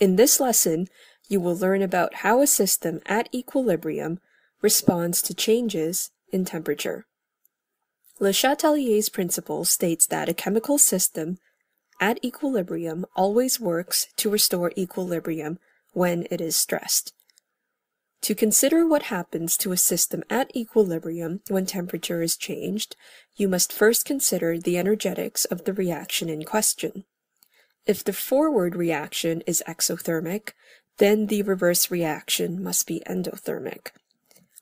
In this lesson, you will learn about how a system at equilibrium responds to changes in temperature. Le Chatelier's principle states that a chemical system at equilibrium always works to restore equilibrium when it is stressed. To consider what happens to a system at equilibrium when temperature is changed, you must first consider the energetics of the reaction in question. If the forward reaction is exothermic, then the reverse reaction must be endothermic.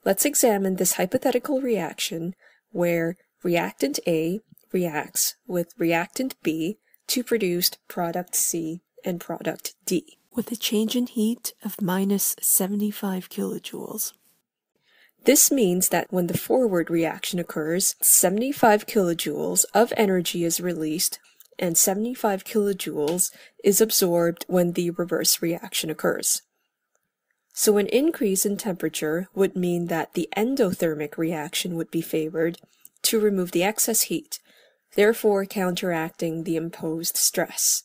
Let's examine this hypothetical reaction where reactant A reacts with reactant B to produce product C and product D. With a change in heat of minus 75 kilojoules. This means that when the forward reaction occurs, 75 kilojoules of energy is released and 75 kilojoules is absorbed when the reverse reaction occurs. So an increase in temperature would mean that the endothermic reaction would be favored to remove the excess heat, therefore counteracting the imposed stress.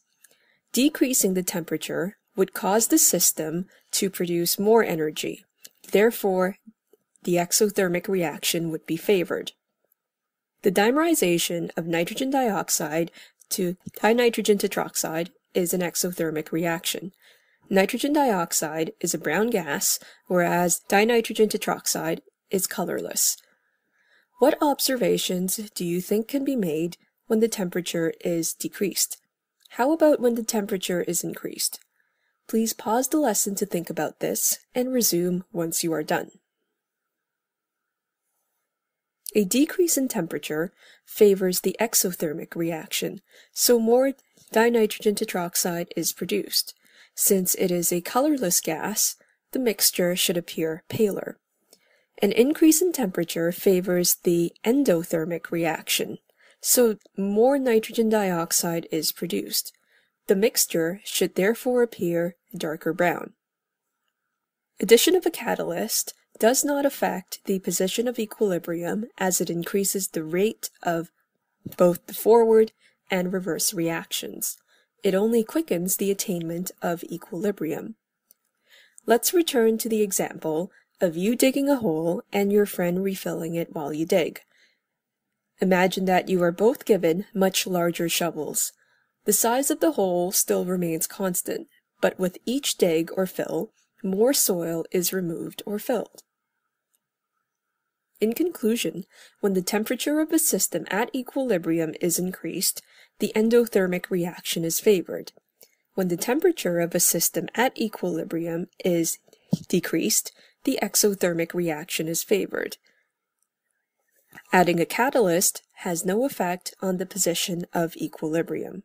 Decreasing the temperature would cause the system to produce more energy, therefore the exothermic reaction would be favored. The dimerization of nitrogen dioxide to dinitrogen tetroxide is an exothermic reaction. Nitrogen dioxide is a brown gas, whereas dinitrogen tetroxide is colorless. What observations do you think can be made when the temperature is decreased? How about when the temperature is increased? Please pause the lesson to think about this and resume once you are done. A decrease in temperature favors the exothermic reaction, so more dinitrogen tetroxide is produced. Since it is a colorless gas, the mixture should appear paler. An increase in temperature favors the endothermic reaction, so more nitrogen dioxide is produced. The mixture should therefore appear darker brown. Addition of a catalyst does not affect the position of equilibrium as it increases the rate of both the forward and reverse reactions. It only quickens the attainment of equilibrium. Let's return to the example of you digging a hole and your friend refilling it while you dig. Imagine that you are both given much larger shovels. The size of the hole still remains constant, but with each dig or fill, more soil is removed or filled. In conclusion, when the temperature of a system at equilibrium is increased, the endothermic reaction is favored. When the temperature of a system at equilibrium is decreased, the exothermic reaction is favored. Adding a catalyst has no effect on the position of equilibrium.